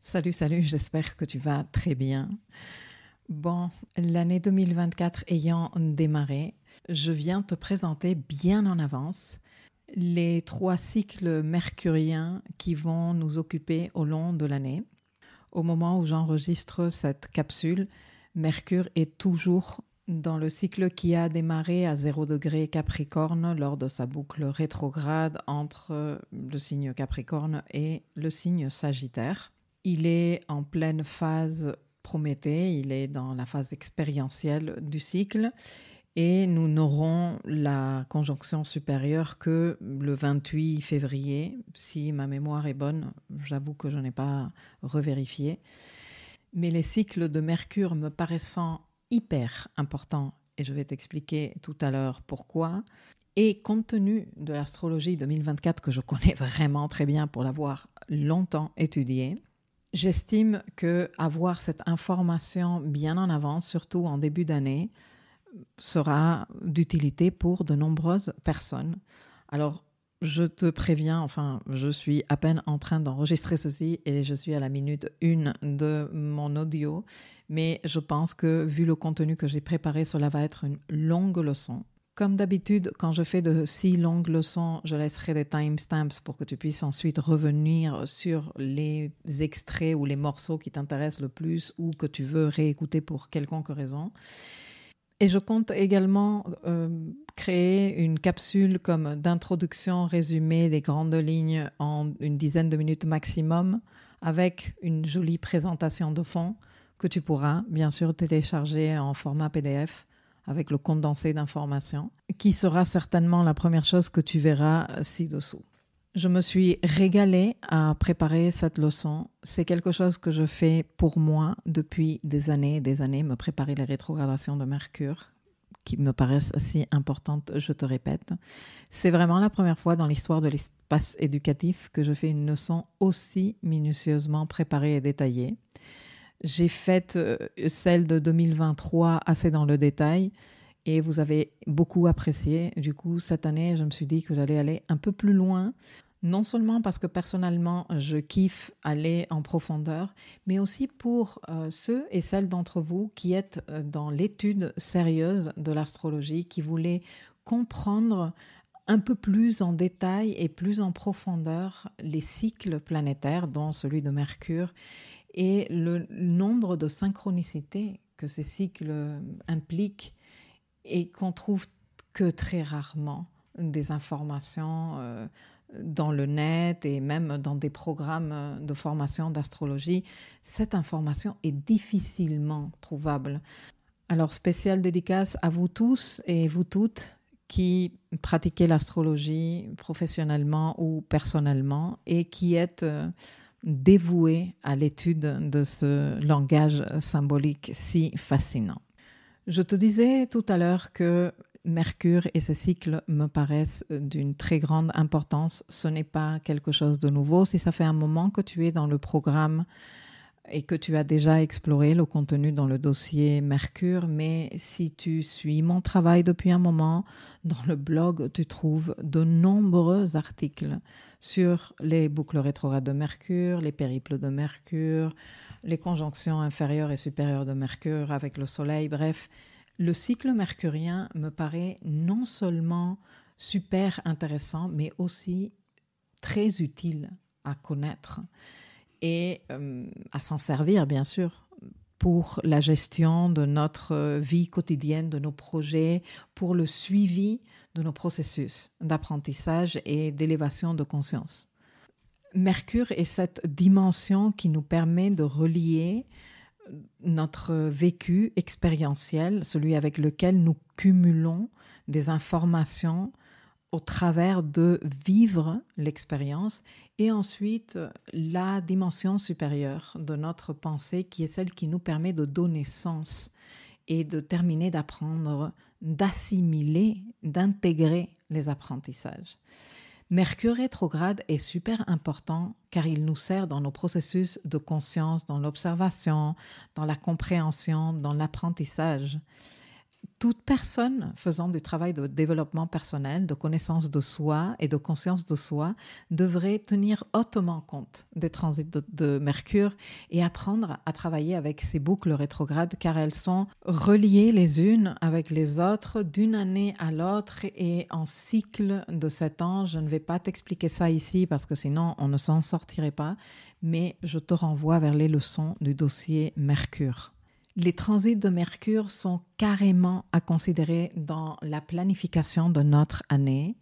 Salut, salut, j'espère que tu vas très bien. Bon, l'année 2024 ayant démarré, je viens te présenter bien en avance les trois cycles mercuriens qui vont nous occuper au long de l'année. Au moment où j'enregistre cette capsule, Mercure est toujours dans le cycle qui a démarré à 0 degré Capricorne lors de sa boucle rétrograde entre le signe Capricorne et le signe Sagittaire. Il est en pleine phase Prométhée, il est dans la phase expérientielle du cycle et nous n'aurons la conjonction supérieure que le 28 février, si ma mémoire est bonne, j'avoue que je n'ai pas revérifié. Mais les cycles de Mercure me paraissant hyper importants, et je vais t'expliquer tout à l'heure pourquoi, et compte tenu de l'astrologie 2024 que je connais vraiment très bien pour l'avoir longtemps étudiée, J'estime que avoir cette information bien en avance, surtout en début d'année, sera d'utilité pour de nombreuses personnes. Alors, je te préviens, enfin, je suis à peine en train d'enregistrer ceci et je suis à la minute une de mon audio, mais je pense que vu le contenu que j'ai préparé, cela va être une longue leçon. Comme d'habitude, quand je fais de si longues leçons, je laisserai des timestamps pour que tu puisses ensuite revenir sur les extraits ou les morceaux qui t'intéressent le plus ou que tu veux réécouter pour quelconque raison. Et je compte également euh, créer une capsule comme d'introduction, résumé des grandes lignes en une dizaine de minutes maximum, avec une jolie présentation de fond que tu pourras bien sûr télécharger en format PDF avec le condensé d'informations, qui sera certainement la première chose que tu verras ci-dessous. Je me suis régalée à préparer cette leçon. C'est quelque chose que je fais pour moi depuis des années et des années, me préparer les rétrogradations de Mercure qui me paraissent si importantes, je te répète. C'est vraiment la première fois dans l'histoire de l'espace éducatif que je fais une leçon aussi minutieusement préparée et détaillée. J'ai fait euh, celle de 2023 assez dans le détail et vous avez beaucoup apprécié. Du coup, cette année, je me suis dit que j'allais aller un peu plus loin. Non seulement parce que personnellement, je kiffe aller en profondeur, mais aussi pour euh, ceux et celles d'entre vous qui êtes euh, dans l'étude sérieuse de l'astrologie, qui voulaient comprendre un peu plus en détail et plus en profondeur les cycles planétaires, dont celui de Mercure, et le nombre de synchronicités que ces cycles impliquent et qu'on trouve que très rarement des informations euh, dans le net et même dans des programmes de formation d'astrologie, cette information est difficilement trouvable. Alors spéciale dédicace à vous tous et vous toutes qui pratiquez l'astrologie professionnellement ou personnellement et qui êtes... Euh, dévoué à l'étude de ce langage symbolique si fascinant. Je te disais tout à l'heure que Mercure et ses cycles me paraissent d'une très grande importance. Ce n'est pas quelque chose de nouveau. Si ça fait un moment que tu es dans le programme et que tu as déjà exploré le contenu dans le dossier Mercure, mais si tu suis mon travail depuis un moment, dans le blog, tu trouves de nombreux articles sur les boucles rétrogrades de Mercure, les périples de Mercure, les conjonctions inférieures et supérieures de Mercure avec le Soleil, bref. Le cycle mercurien me paraît non seulement super intéressant, mais aussi très utile à connaître et euh, à s'en servir, bien sûr, pour la gestion de notre euh, vie quotidienne, de nos projets, pour le suivi de nos processus d'apprentissage et d'élévation de conscience. Mercure est cette dimension qui nous permet de relier notre vécu expérientiel, celui avec lequel nous cumulons des informations au travers de vivre l'expérience et ensuite la dimension supérieure de notre pensée qui est celle qui nous permet de donner sens et de terminer d'apprendre, d'assimiler, d'intégrer les apprentissages. Mercure rétrograde est super important car il nous sert dans nos processus de conscience, dans l'observation, dans la compréhension, dans l'apprentissage toute personne faisant du travail de développement personnel, de connaissance de soi et de conscience de soi devrait tenir hautement compte des transits de, Mercure et apprendre à travailler avec ces boucles rétrogrades car elles sont reliées les unes avec les autres d'une année à l'autre et en cycle de sept ans. Je ne vais pas t'expliquer ça ici parce que sinon on ne s'en sortirait pas, mais je te renvoie vers les leçons du dossier Mercure les transits de Mercure sont carrément à considérer dans la planification de notre année.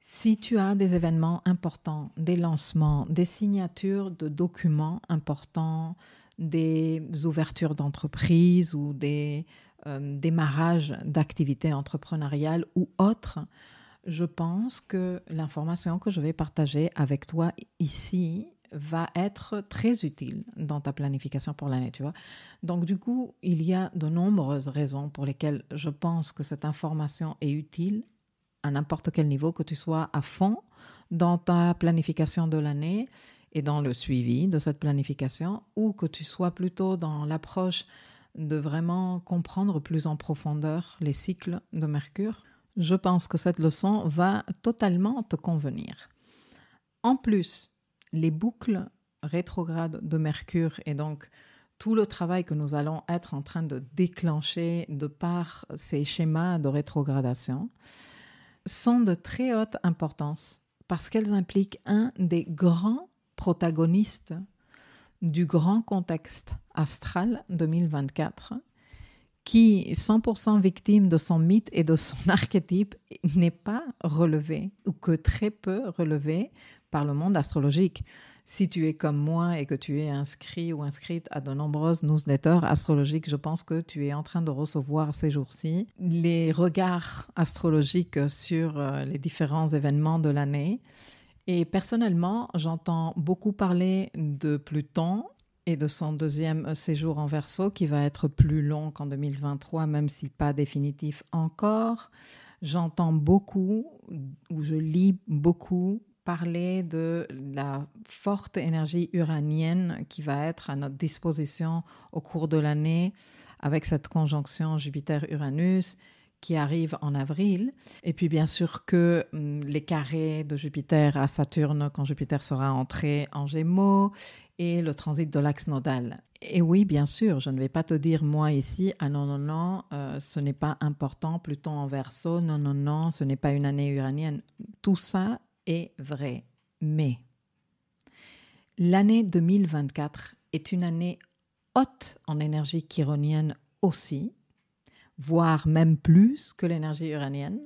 Si tu as des événements importants, des lancements, des signatures de documents importants, des ouvertures d'entreprises ou des euh, démarrages d'activités entrepreneuriales ou autres, je pense que l'information que je vais partager avec toi ici va être très utile dans ta planification pour l'année, tu vois. Donc du coup, il y a de nombreuses raisons pour lesquelles je pense que cette information est utile à n'importe quel niveau, que tu sois à fond dans ta planification de l'année et dans le suivi de cette planification, ou que tu sois plutôt dans l'approche de vraiment comprendre plus en profondeur les cycles de Mercure, je pense que cette leçon va totalement te convenir. En plus, les boucles rétrogrades de Mercure et donc tout le travail que nous allons être en train de déclencher de par ces schémas de rétrogradation sont de très haute importance parce qu'elles impliquent un des grands protagonistes du grand contexte astral 2024 qui, 100% victime de son mythe et de son archétype, n'est pas relevé ou que très peu relevé par le monde astrologique. Si tu es comme moi et que tu es inscrit ou inscrite à de nombreuses newsletters astrologiques, je pense que tu es en train de recevoir ces jours-ci les regards astrologiques sur euh, les différents événements de l'année. Et personnellement, j'entends beaucoup parler de Pluton et de son deuxième séjour en verso qui va être plus long qu'en 2023, même si pas définitif encore. J'entends beaucoup, ou je lis beaucoup parler de la forte énergie uranienne qui va être à notre disposition au cours de l'année avec cette conjonction Jupiter-Uranus qui arrive en avril. Et puis bien sûr que hum, les carrés de Jupiter à Saturne quand Jupiter sera entré en Gémeaux et le transit de l'axe nodal. Et oui, bien sûr, je ne vais pas te dire moi ici, ah non, non, non, euh, ce n'est pas important, Pluton en verso, non, non, non, ce n'est pas une année uranienne. Tout ça est vrai, mais l'année 2024 est une année haute en énergie chironienne aussi, voire même plus que l'énergie uranienne.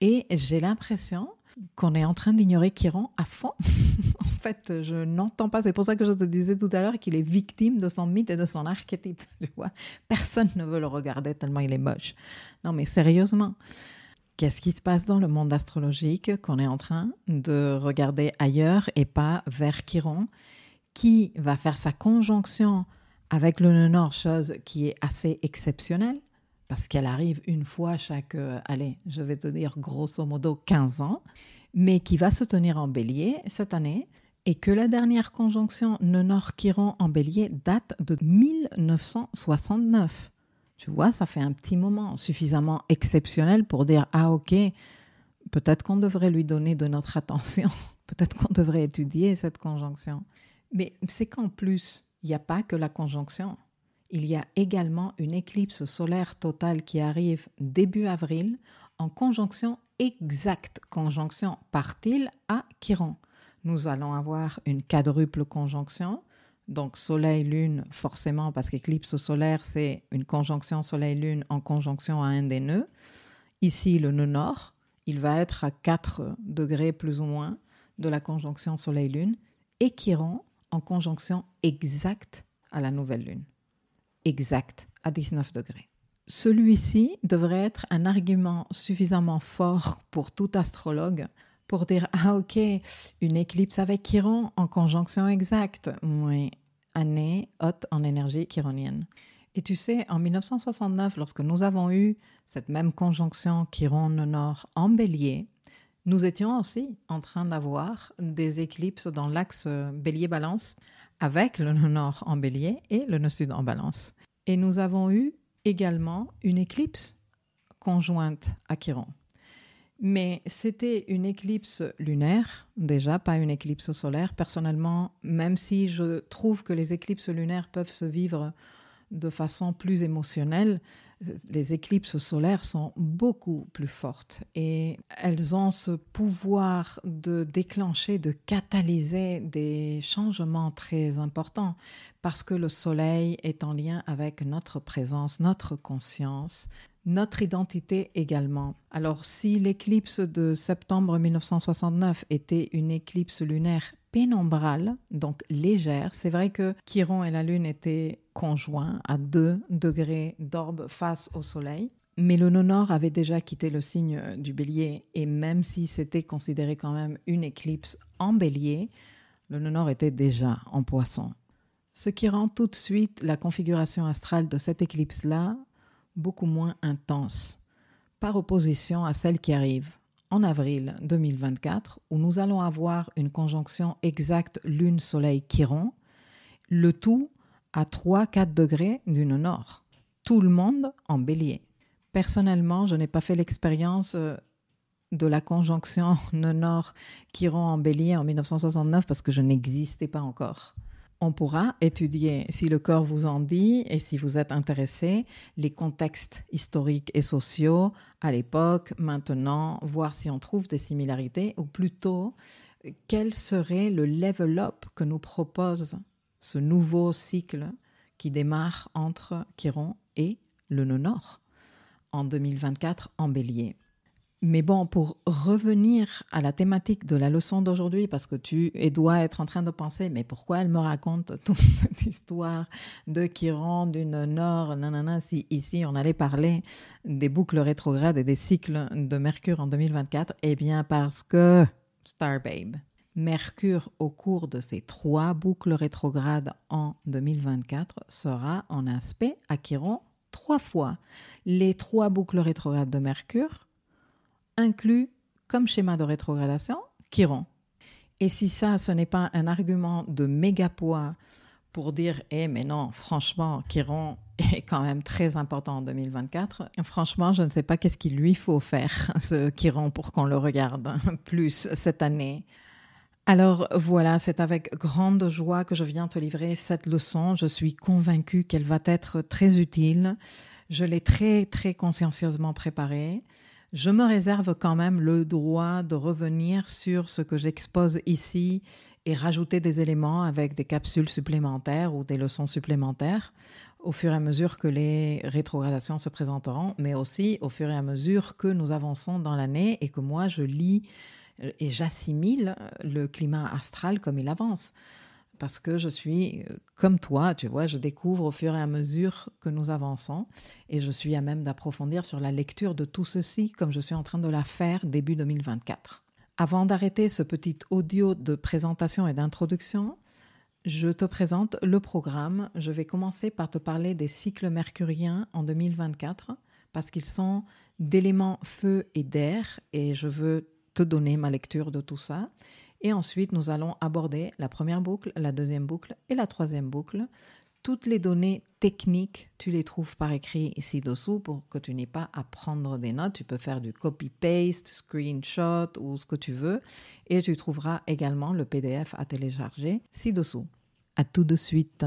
Et j'ai l'impression qu'on est en train d'ignorer Chiron à fond. en fait, je n'entends pas. C'est pour ça que je te disais tout à l'heure qu'il est victime de son mythe et de son archétype. Tu vois Personne ne veut le regarder tellement il est moche. Non, mais sérieusement qu'est-ce qui se passe dans le monde astrologique qu'on est en train de regarder ailleurs et pas vers Chiron, qui va faire sa conjonction avec le nœud nord, chose qui est assez exceptionnelle, parce qu'elle arrive une fois chaque, euh, allez, je vais te dire grosso modo 15 ans, mais qui va se tenir en bélier cette année, et que la dernière conjonction nœud nord-Chiron en bélier date de 1969. Tu vois, ça fait un petit moment suffisamment exceptionnel pour dire Ah, ok, peut-être qu'on devrait lui donner de notre attention, peut-être qu'on devrait étudier cette conjonction. Mais c'est qu'en plus, il n'y a pas que la conjonction. Il y a également une éclipse solaire totale qui arrive début avril en conjonction exacte, conjonction part il à Chiron. Nous allons avoir une quadruple conjonction donc Soleil-Lune, forcément, parce qu'éclipse solaire, c'est une conjonction Soleil-Lune en conjonction à un des nœuds. Ici, le nœud nord, il va être à 4 degrés plus ou moins de la conjonction Soleil-Lune et qui rend en conjonction exacte à la nouvelle Lune, exacte à 19 degrés. Celui-ci devrait être un argument suffisamment fort pour tout astrologue pour dire Ah, ok, une éclipse avec Chiron en conjonction exacte. Oui, année haute en énergie chironienne. Et tu sais, en 1969, lorsque nous avons eu cette même conjonction Chiron-Nord en bélier, nous étions aussi en train d'avoir des éclipses dans l'axe bélier-balance avec le nord en bélier et le sud en balance. Et nous avons eu également une éclipse conjointe à Chiron. Mais c'était une éclipse lunaire, déjà, pas une éclipse solaire. Personnellement, même si je trouve que les éclipses lunaires peuvent se vivre de façon plus émotionnelle, les éclipses solaires sont beaucoup plus fortes et elles ont ce pouvoir de déclencher, de catalyser des changements très importants parce que le soleil est en lien avec notre présence, notre conscience, notre identité également. Alors si l'éclipse de septembre 1969 était une éclipse lunaire pénombrale, donc légère, c'est vrai que Chiron et la Lune étaient conjoints à 2 degrés d'orbe face au Soleil. Mais le nord avait déjà quitté le signe du bélier, et même si c'était considéré quand même une éclipse en bélier, le nord était déjà en poisson. Ce qui rend tout de suite la configuration astrale de cette éclipse-là beaucoup moins intense, par opposition à celle qui arrive en avril 2024, où nous allons avoir une conjonction exacte Lune-Soleil-Chiron, le tout à 3-4 degrés d'une nord. Tout le monde en bélier. Personnellement, je n'ai pas fait l'expérience euh, de la conjonction nord chiron en bélier en 1969 parce que je n'existais pas encore on pourra étudier, si le corps vous en dit et si vous êtes intéressé, les contextes historiques et sociaux à l'époque, maintenant, voir si on trouve des similarités ou plutôt quel serait le level up que nous propose ce nouveau cycle qui démarre entre Chiron et le nord en 2024 en bélier. Mais bon, pour revenir à la thématique de la leçon d'aujourd'hui, parce que tu et dois être en train de penser, mais pourquoi elle me raconte toute cette histoire de Chiron, d'une Nord, nanana, si ici on allait parler des boucles rétrogrades et des cycles de Mercure en 2024 Eh bien, parce que, Star Babe, Mercure, au cours de ses trois boucles rétrogrades en 2024, sera en aspect à Chiron trois fois. Les trois boucles rétrogrades de Mercure, inclut comme schéma de rétrogradation Chiron. Et si ça, ce n'est pas un argument de méga poids pour dire Eh, mais non, franchement, Chiron est quand même très important en 2024. franchement, je ne sais pas qu'est-ce qu'il lui faut faire, ce Chiron, pour qu'on le regarde plus cette année. Alors voilà, c'est avec grande joie que je viens te livrer cette leçon. Je suis convaincue qu'elle va être très utile. Je l'ai très, très consciencieusement préparée je me réserve quand même le droit de revenir sur ce que j'expose ici et rajouter des éléments avec des capsules supplémentaires ou des leçons supplémentaires au fur et à mesure que les rétrogradations se présenteront, mais aussi au fur et à mesure que nous avançons dans l'année et que moi je lis et j'assimile le climat astral comme il avance parce que je suis euh, comme toi, tu vois, je découvre au fur et à mesure que nous avançons et je suis à même d'approfondir sur la lecture de tout ceci comme je suis en train de la faire début 2024. Avant d'arrêter ce petit audio de présentation et d'introduction, je te présente le programme. Je vais commencer par te parler des cycles mercuriens en 2024 parce qu'ils sont d'éléments feu et d'air et je veux te donner ma lecture de tout ça. Et ensuite, nous allons aborder la première boucle, la deuxième boucle et la troisième boucle. Toutes les données techniques, tu les trouves par écrit ici dessous pour que tu n'aies pas à prendre des notes. Tu peux faire du copy-paste, screenshot ou ce que tu veux. Et tu trouveras également le PDF à télécharger ci-dessous. À tout de suite.